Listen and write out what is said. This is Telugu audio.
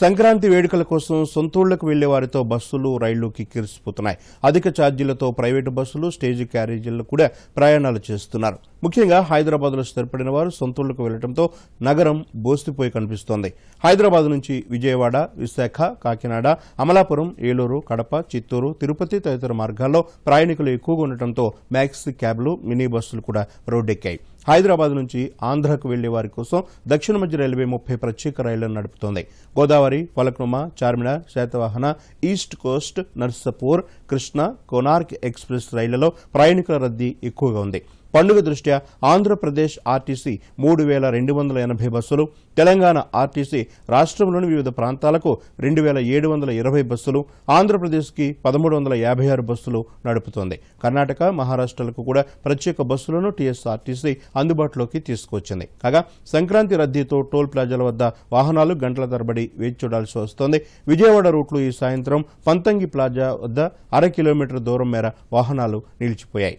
సంక్రాంతి వేడుకల కోసం సొంతూళ్లకు వెళ్లే వారితో బస్సులు రైళ్లు కిక్కిరిసిపోతున్నాయి అధిక ఛార్జీలతో ప్రైవేటు బస్సులు స్టేజ్ క్యారేజీలను కూడా ప్రయాణాలు చేస్తున్నారు ముఖ్యంగా హైదరాబాద్లో స్థిరపడిన వారు సొంతూళ్లకు వెళ్లడంతో నగరం బోస్తిపోయి కనిపిస్తోంది హైదరాబాద్ నుంచి విజయవాడ విశాఖ కాకినాడ అమలాపురం ఏలూరు కడప చిత్తూరు తిరుపతి తదితర మార్గాల్లో ప్రయాణికులు ఎక్కువగా ఉండటంతో మ్యాక్సీ క్యాబ్లు మినీ బస్సులు కూడా రోడ్డెక్కాయి హైదరాబాద్ నుంచి ఆంధ్రకు వెళ్లే వారి కోసం దక్షిణ మధ్య రైల్వే ముప్పై ప్రత్యేక రైళ్లను నడుపుతోంది Godavari Palaknuma Charminar Satavahana East Coast Narsapur Krishna Konark Express రైళ్లలో ప్రయాణికుల రద్దీ ఎక్కువగా ఉంది పండుగ దృష్ట్యా ఆంధ్రప్రదేశ్ ఆర్టీసీ మూడు వేల రెండు వందల ఎనభై బస్సులు తెలంగాణ ఆర్టీసీ రాష్ట్రంలోని వివిధ ప్రాంతాలకు రెండు వేల ఏడు వందల ఇరవై బస్సులు ఆంధ్రప్రదేశ్కి పదమూడు వందల యాభై ఆరు బస్సులు నడుపుతోంది కర్ణాటక మహారాష్ట్రలకు కూడా ప్రత్యేక బస్సులను టీఎస్ఆర్టీసీ అందుబాటులోకి తీసుకొచ్చింది కాగా సంక్రాంతి రద్దీతో టోల్ ప్లాజాల వద్ద వాహనాలు గంటల తరబడి వేచి చూడాల్సి వస్తోంది విజయవాడ రూట్లు ఈ సాయంత్రం పంతంగి ప్లాజా వద్ద అర కిలోమీటర్ దూరం మేర వాహనాలు నిలిచిపోయాయి